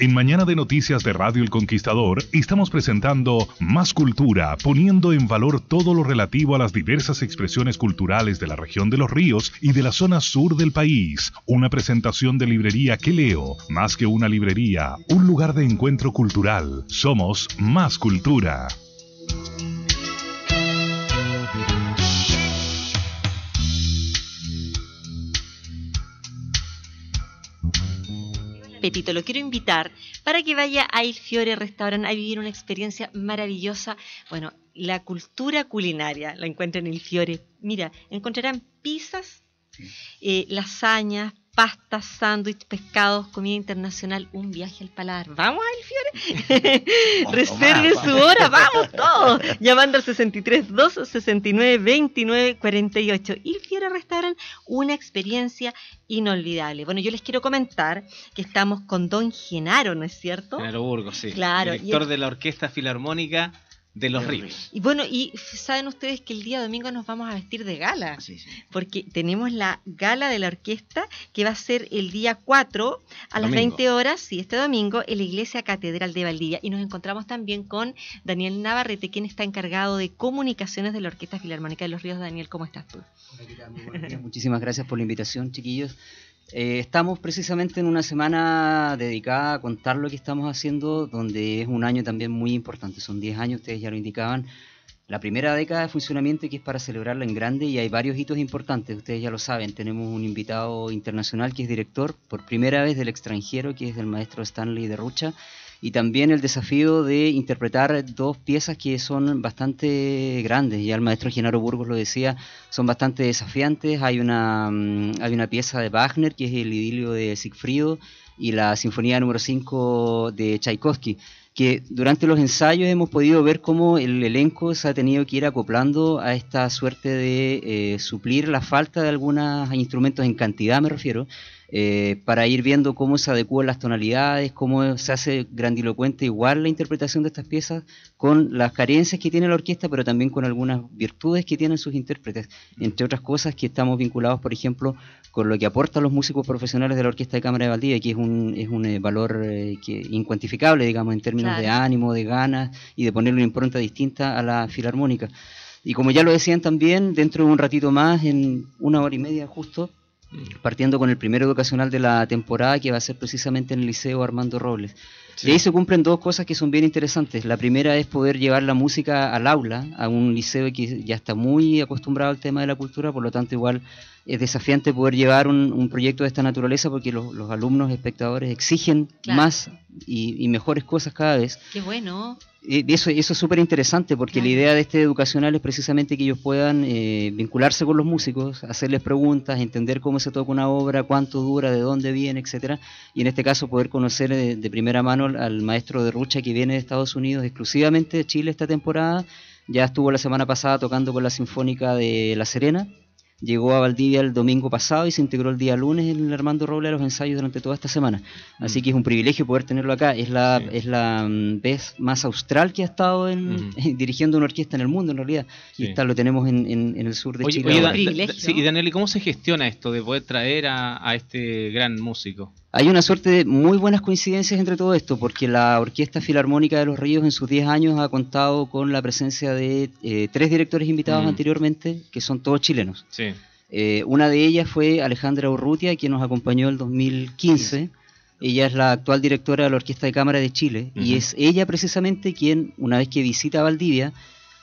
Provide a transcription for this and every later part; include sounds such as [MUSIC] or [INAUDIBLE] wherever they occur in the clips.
En Mañana de Noticias de Radio El Conquistador estamos presentando Más Cultura, poniendo en valor todo lo relativo a las diversas expresiones culturales de la región de los ríos y de la zona sur del país. Una presentación de librería que leo, más que una librería, un lugar de encuentro cultural. Somos Más Cultura. Pepito. Lo quiero invitar para que vaya a El Fiore Restaurant a vivir una experiencia maravillosa. Bueno, la cultura culinaria la encuentra en El Fiore. Mira, encontrarán pizzas, eh, lasañas, Pasta, sándwich, pescados, comida internacional, un viaje al paladar. ¿Vamos, Fiore? [LAUGHS] Reserve su hora, vamos todos. Llamando al 632 69 29 48. Fiore Restaurant, una experiencia inolvidable. Bueno, yo les quiero comentar que estamos con Don Genaro, ¿no es cierto? Genaro Burgos, sí. Claro. Director de la Orquesta Filarmónica de los ríos Y bueno, y saben ustedes que el día domingo nos vamos a vestir de gala, porque tenemos la gala de la orquesta que va a ser el día 4 a las 20 horas, y este domingo, en la Iglesia Catedral de Valdivia. Y nos encontramos también con Daniel Navarrete, quien está encargado de comunicaciones de la Orquesta Filarmónica de los Ríos. Daniel, ¿cómo estás tú? Muchísimas gracias por la invitación, chiquillos. Eh, estamos precisamente en una semana dedicada a contar lo que estamos haciendo, donde es un año también muy importante. Son 10 años, ustedes ya lo indicaban. La primera década de funcionamiento que es para celebrarla en grande y hay varios hitos importantes, ustedes ya lo saben. Tenemos un invitado internacional que es director por primera vez del extranjero, que es el maestro Stanley de Rucha y también el desafío de interpretar dos piezas que son bastante grandes. Ya el maestro Genaro Burgos lo decía, son bastante desafiantes. Hay una, mm, hay una pieza de Wagner, que es el idilio de Siegfried... y la Sinfonía número 5 de Tchaikovsky, que durante los ensayos hemos podido ver cómo el elenco se ha tenido que ir acoplando a esta suerte de eh, suplir la falta de algunos instrumentos en cantidad, me refiero, eh, para ir viendo cómo se adecúan las tonalidades, cómo se hace grandilocuente igual la interpretación de estas piezas con las carencias que tiene la orquesta, pero también con algunas virtudes que tienen sus intérpretes, entre otras cosas que estamos vinculados, por ejemplo, con lo que aportan los músicos profesionales de la Orquesta de Cámara de Valdivia, que es un, es un eh, valor eh, incuantificable, digamos, en términos de ánimo, de ganas y de ponerle una impronta distinta a la filarmónica. Y como ya lo decían también, dentro de un ratito más, en una hora y media justo, partiendo con el primer educacional de la temporada que va a ser precisamente en el Liceo Armando Robles. De ahí se cumplen dos cosas que son bien interesantes. La primera es poder llevar la música al aula, a un liceo que ya está muy acostumbrado al tema de la cultura, por lo tanto igual es desafiante poder llevar un, proyecto de esta naturaleza porque los, alumnos, espectadores exigen más y, mejores cosas cada vez. Qué bueno. Y eso, es súper interesante porque la idea de este educacional es precisamente que ellos puedan eh, vincularse con los músicos, hacerles preguntas, entender cómo se toca una obra, cuánto dura, de dónde viene, etcétera, y en este caso poder conocer de primera mano al maestro de Rucha que viene de Estados Unidos exclusivamente de Chile esta temporada. Ya estuvo la semana pasada tocando con la Sinfónica de La Serena. Llegó a Valdivia el domingo pasado y se integró el día lunes en el Armando Robles a los ensayos durante toda esta semana. Mm. Así que es un privilegio poder tenerlo acá. Es la, es la mm, vez más austral que ha estado en, mm. [LAUGHS] dirigiendo una orquesta en el mundo, en realidad. Y está, lo tenemos en, en, el sur de Chile. Oye, y Daniel, ¿y cómo se gestiona esto de poder traer a, a este gran músico? Hay una suerte de muy buenas coincidencias entre todo esto, porque la Orquesta Filarmónica de los Ríos en sus 10 años ha contado con la presencia de eh, tres directores invitados mm. anteriormente, que son todos chilenos. Eh, una de ellas fue Alejandra Urrutia, quien nos acompañó en el 2015. Ella es la actual directora de la Orquesta de Cámara de Chile y es ella precisamente quien, una vez que visita Valdivia,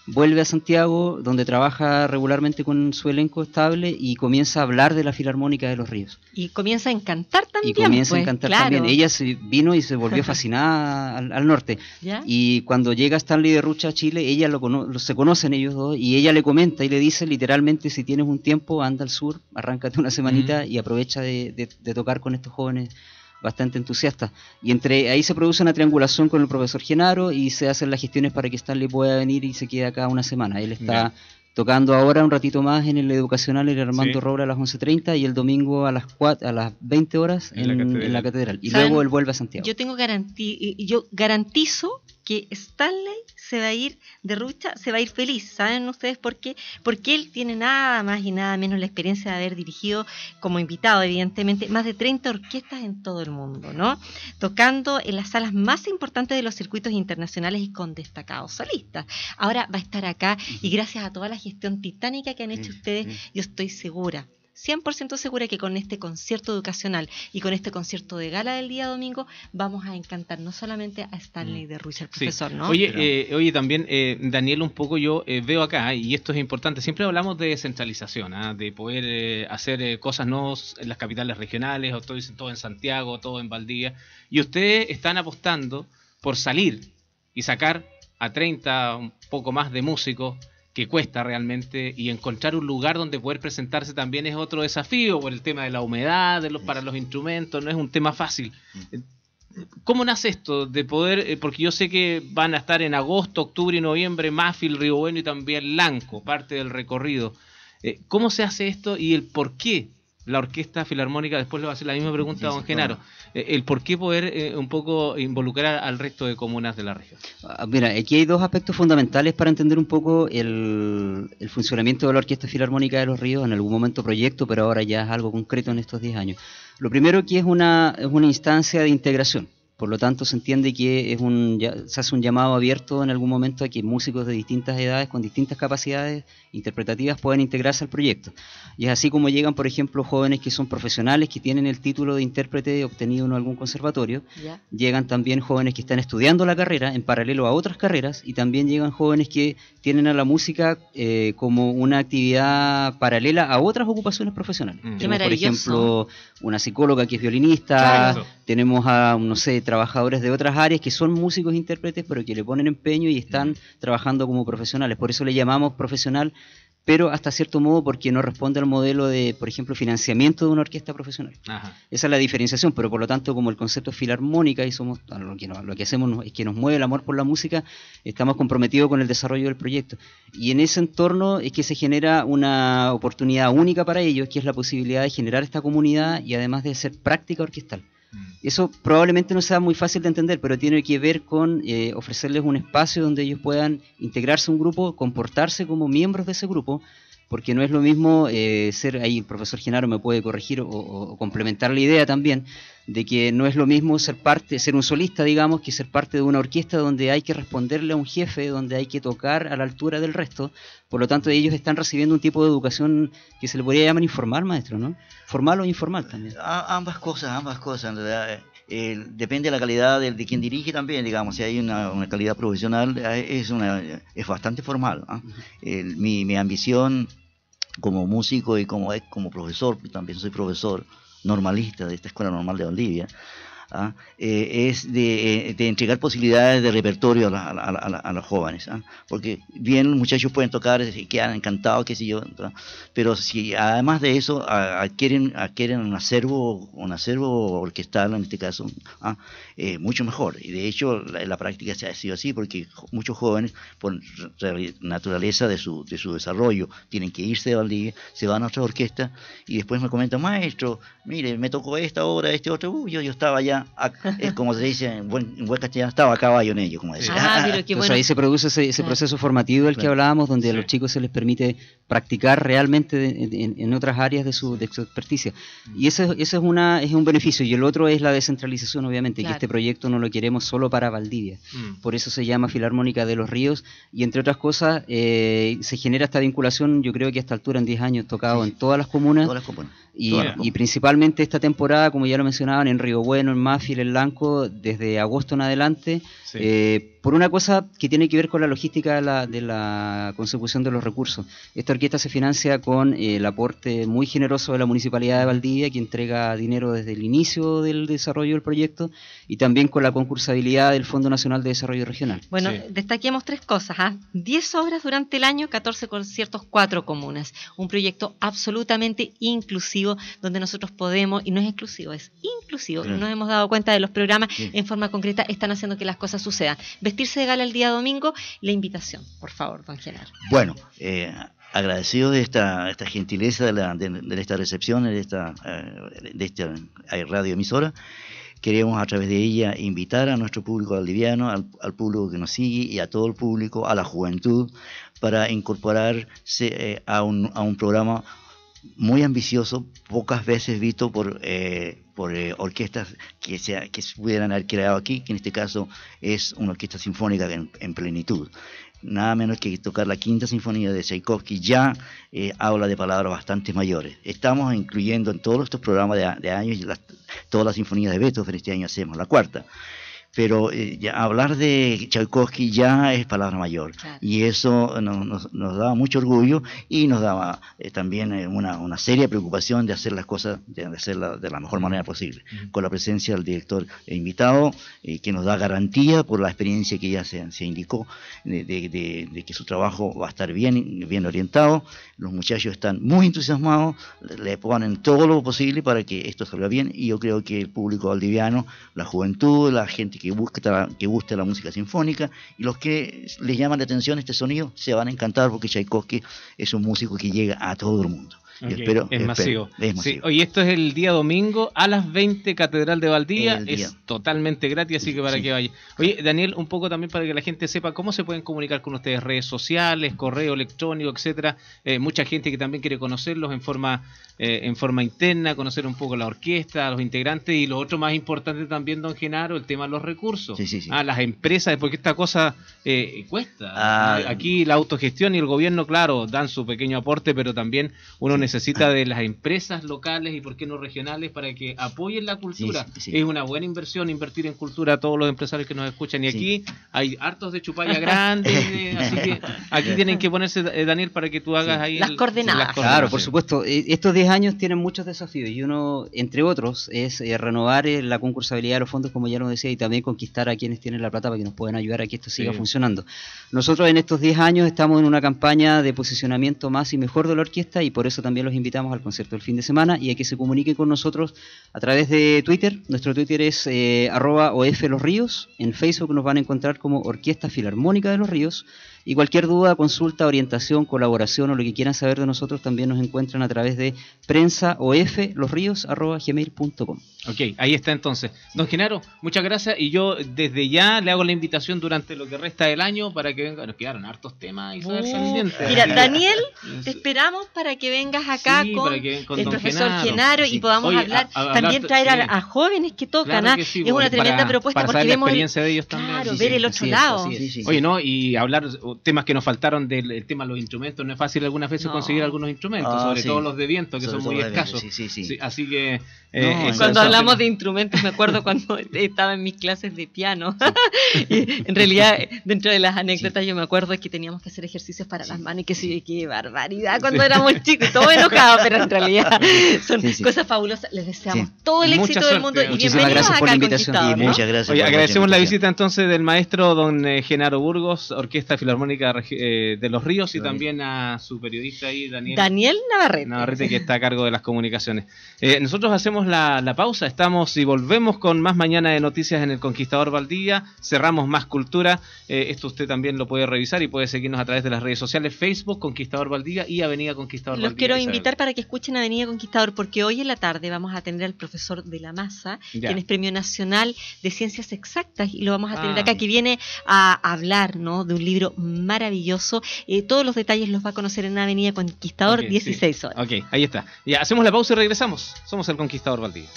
vuelve a Santiago, donde trabaja regularmente con su elenco estable y comienza a hablar de la Filarmónica de los Ríos. Y comienza a encantar también. Y comienza a pues, encantar también. Ella vino y se volvió [LAUGHS] fascinada al, norte. Y cuando llega Stanley de Rucha a Chile, ella lo, se conocen ellos dos y ella le comenta y le dice literalmente, si tienes un tiempo, anda al sur, arráncate una semanita y aprovecha de tocar con estos jóvenes bastante entusiasta. Y entre ahí se produce una triangulación con el profesor Genaro y se hacen las gestiones para que Stanley pueda venir y se quede acá una semana. Él está... tocando ahora un ratito más en el educacional el Armando sí. a las 11.30 y el domingo a las a las 20 horas en, la, catedral. Y luego él vuelve a Santiago. Yo tengo garantía, yo garantizo que Stanley se va a ir de rucha, se va a ir feliz. ¿Saben ustedes por qué? Porque él tiene nada más y nada menos la experiencia de haber dirigido como invitado, evidentemente, más de 30 orquestas en todo el mundo, ¿no? Tocando en las salas más importantes de los circuitos internacionales y con destacados solistas. Ahora va a estar acá y gracias a toda la gestión titánica que han hecho ustedes, yo estoy segura 100% segura que con este concierto educacional y con este concierto de gala del día domingo vamos a encantar no solamente a Stanley mm. de Ruiz, el profesor, ¿no? Oye, eh, oye también, eh, Daniel, un poco yo eh, veo acá, y esto es importante, siempre hablamos de descentralización, ¿ah? de poder hacer cosas no en las capitales regionales, o todo, todo en Santiago, todo en Valdivia, y ustedes están apostando por salir y sacar a 30, un poco más de músicos que cuesta realmente y encontrar un lugar donde poder presentarse también es otro desafío por el tema de la humedad, para los instrumentos, no es un tema fácil. Mm. Eh, ¿Cómo nace esto de poder, eh, porque yo sé que van a estar en agosto, octubre y noviembre Mafil, Río Bueno y también Lanco, parte del recorrido? Eh, ¿Cómo se hace esto y el por qué la Orquesta Filarmónica, después le va a hacer la misma pregunta a don Genaro, eh, el por qué poder eh, un poco involucrar al resto de comunas de la región. Ah, mira, aquí hay dos aspectos fundamentales para entender un poco el, funcionamiento de la Orquesta Filarmónica de los Ríos, en algún momento proyecto, pero ahora ya es algo concreto en estos 10 años. Lo primero que es una instancia de integración. Por lo tanto, se entiende que es un, se hace un llamado abierto en algún momento a que músicos de distintas edades, con distintas capacidades interpretativas, puedan integrarse al proyecto. Y es así como llegan, por ejemplo, jóvenes que son profesionales, que tienen el título de intérprete obtenido en algún conservatorio. Llegan también jóvenes que están estudiando la carrera en paralelo a otras carreras. Y también llegan jóvenes que tienen a la música eh, como una actividad paralela a otras ocupaciones profesionales. Mm. por ejemplo, una psicóloga que es violinista, tenemos a, no sé, trabajadores de otras áreas que son músicos e intérpretes, pero que le ponen empeño y están trabajando como profesionales. Por eso le llamamos profesional, pero hasta cierto modo porque no responde al modelo de, por ejemplo, financiamiento de una orquesta profesional. Esa es la diferenciación, pero por lo tanto, como el concepto es filarmónica y somos lo que, lo que hacemos es que nos mueve el amor por la música, estamos comprometidos con el desarrollo del proyecto. Y en ese entorno es que se genera una oportunidad única para ellos, que es la posibilidad de generar esta comunidad y además de ser práctica orquestal. Eso probablemente no sea muy fácil de entender, pero tiene que ver con eh, ofrecerles un espacio donde ellos puedan integrarse a un grupo, comportarse como miembros de ese grupo, porque no es lo mismo eh, ser, ahí el profesor Genaro me puede corregir o, complementar la idea también, de que no es lo mismo ser parte, ser un solista, digamos, que ser parte de una orquesta donde hay que responderle a un jefe, donde hay que tocar a la altura del resto, por lo tanto ellos están recibiendo un tipo de educación que se le podría llamar informal, maestro, ¿no? Formal o informal también. ambas cosas, ambas cosas, en eh, depende de la calidad de, quien dirige también, digamos, si hay una, calidad profesional, eh, es, una, es bastante formal. ¿ah? mi, mi, ambición como músico y como, como profesor, también soy profesor normalista de esta Escuela Normal de Bolivia, ¿ah? Eh, es eh, de, entregar posibilidades de repertorio a, los jóvenes. ¿ah? Porque bien los muchachos pueden tocar, y quedan encantados, qué sé yo, pero si además de eso adquieren, adquieren un acervo, un acervo orquestal en este caso, ¿ah? eh, mucho mejor. Y de hecho la, práctica se ha sido así porque muchos jóvenes, por naturaleza de su, de desarrollo, tienen que irse de Valdivia, se van a otra orquesta y después me comentan, maestro, mire, me tocó esta obra, este otro, uh, yo, yo estaba allá eh, como se dice en buen, estaba a caballo en ello, como decía. Ah, ah, ah Entonces, ahí se produce ese, ah. proceso formativo del que hablábamos, donde a los chicos se les permite practicar realmente en, otras áreas de su, de experticia. Mm. Y eso, es, una, es un beneficio. Y el otro es la descentralización, obviamente, que este proyecto no lo queremos solo para Valdivia. Mm. Por eso se llama Filarmónica de los Ríos. Y entre otras cosas, eh, se genera esta vinculación, yo creo que a esta altura, en 10 años, tocado en todas las comunas. Todas las comunas y, principalmente esta temporada, como ya lo mencionaban, en Río Bueno, en Máfil en Lanco, desde agosto en adelante, eh, por una cosa que tiene que ver con la logística de la, consecución de los recursos. Esta orquesta se financia con eh, el aporte muy generoso de la Municipalidad de Valdivia, que entrega dinero desde el inicio del desarrollo del proyecto, y también con la concursabilidad del Fondo Nacional de Desarrollo Regional. Bueno, destaquemos tres cosas. ¿eh? ¿ah? 10 obras durante el año, 14 conciertos, cuatro comunas. Un proyecto absolutamente inclusivo donde nosotros podemos, y no es exclusivo, es inclusivo, nos hemos dado cuenta de los programas en forma concreta, están haciendo que las cosas sucedan. Vestirse de gala el día domingo, la invitación, por favor, don Gerardo. Bueno, eh, agradecido de esta, esta gentileza de, esta recepción, de esta, eh, de emisora eh, radioemisora. Queremos a través de ella invitar a nuestro público al al, al, público que nos sigue y a todo el público, a la juventud, para incorporarse a, un, a un programa muy ambicioso, pocas veces visto por, eh, por eh, orquestas que, que se pudieran haber creado aquí, que en este caso es una orquesta sinfónica en, plenitud. Nada menos que tocar la quinta sinfonía de Tchaikovsky ya eh, habla de palabras bastante mayores. Estamos incluyendo en todos estos programas de, años todas las sinfonías de Beethoven, este año hacemos la cuarta pero eh, hablar de Tchaikovsky ya es palabra mayor y eso nos, nos, daba mucho orgullo y nos daba eh, también eh, una, una, seria preocupación de hacer las cosas, de de la mejor manera posible, mm. con la presencia del director invitado, que nos da garantía por la experiencia que ya se, se indicó de, que su trabajo va a estar bien, bien orientado, los muchachos están muy entusiasmados, le ponen todo lo posible para que esto salga bien y yo creo que el público aldiviano, la juventud, la gente que, gusta, que la música sinfónica y los que les llaman la atención este sonido se van a encantar porque Tchaikovsky es un músico que llega a todo el mundo es masivo. hoy esto es el día domingo a las 20, Catedral de Valdía, Es totalmente gratis, así que para que vaya. Oye, Daniel, un poco también para que la gente sepa cómo se pueden comunicar con ustedes, redes sociales, correo electrónico, etcétera. Eh, mucha gente que también quiere conocerlos en forma, eh, en forma interna, conocer un poco la orquesta, los integrantes y lo otro más importante también, don Genaro, el tema de los recursos. a ah, las empresas, porque esta cosa eh, cuesta. Ah, Aquí la autogestión y el gobierno, claro, dan su pequeño aporte, pero también uno necesita de las empresas locales y por qué no regionales para que apoyen la cultura. Es una buena inversión invertir en cultura a todos los empresarios que nos escuchan. Y aquí hay hartos de chupalla [LAUGHS] grandes, así que [LAUGHS] aquí tienen que ponerse, eh, Daniel, para que tú hagas ahí... Las, coordenadas. Claro, por supuesto. Eh, estos 10 años tienen muchos desafíos y uno, entre otros, es eh, renovar la concursabilidad de los fondos, como ya lo decía, y también conquistar a quienes tienen la plata para que nos puedan ayudar a que esto siga funcionando. Nosotros en estos 10 años estamos en una campaña de posicionamiento más y mejor de la orquesta y por eso también también los invitamos al concierto del fin de semana y a que se comuniquen con nosotros a través de Twitter. Nuestro Twitter es eh, los Ríos. En Facebook nos van a encontrar como Orquesta Filarmónica de los Ríos. Y cualquier duda, consulta, orientación, colaboración o lo que quieran saber de nosotros también nos encuentran a través de prensa o gmail.com Ok, ahí está entonces. Don Genaro, muchas gracias y yo desde ya le hago la invitación durante lo que resta del año para que venga. Nos quedaron hartos temas. Y oh. mira, Daniel, te esperamos para que vengas acá con, el profesor Genaro, y podamos hablar, también traer a, jóvenes que tocan. ¿ah? es una pues, tremenda propuesta para porque vemos la experiencia de ellos también. Claro, ver el otro lado. Oye, no, y hablar temas que nos faltaron del tema de los instrumentos. No es fácil algunas veces conseguir algunos instrumentos, ah, sobre todo los de viento, que son muy escasos. así que. Eh, cuando hablamos de instrumentos, me acuerdo cuando [LAUGHS] estaba en mis clases de piano. [LAUGHS] y en realidad, dentro de las anécdotas, yo me acuerdo que teníamos que hacer ejercicios para las manos y que sí, qué barbaridad cuando éramos chicos, todo enojado, pero en realidad [LAUGHS] son cosas fabulosas. Les deseamos todo el éxito del mundo y bienvenidos gracias por la invitación. muchas gracias. agradecemos la visita entonces del maestro don eh, Genaro Burgos, Orquesta Filarmónica eh, de los Ríos y también a su periodista ahí, Daniel. Navarrete. que está a cargo de las comunicaciones. Eh, nosotros hacemos la, pausa, estamos y volvemos con más mañana de noticias en el Conquistador Valdía. Cerramos más cultura. Eh, esto usted también lo puede revisar y puede seguirnos a través de las redes sociales: Facebook, Conquistador Valdía y Avenida Conquistador Los quiero invitar para que escuchen Avenida Conquistador, porque hoy en la tarde vamos a tener al profesor de la masa, quien es premio nacional de ciencias exactas, y lo vamos a tener ah, acá, que viene a hablar ¿no? de un libro maravilloso. Eh, todos los detalles los va a conocer en Avenida Conquistador 16 horas. Ok, ahí está. Ya, hacemos la pausa y regresamos. Somos el Conquistador Valdivia.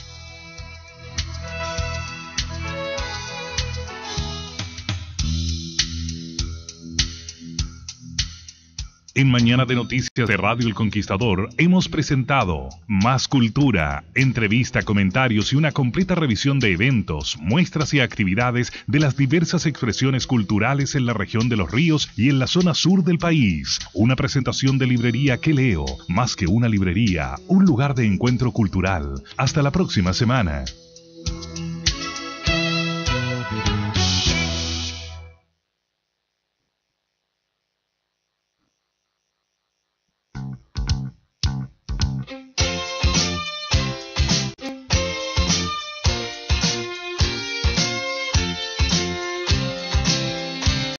En Mañana de Noticias de Radio El Conquistador hemos presentado Más Cultura, entrevista, comentarios y una completa revisión de eventos, muestras y actividades de las diversas expresiones culturales en la región de los ríos y en la zona sur del país. Una presentación de librería que leo, más que una librería, un lugar de encuentro cultural. Hasta la próxima semana.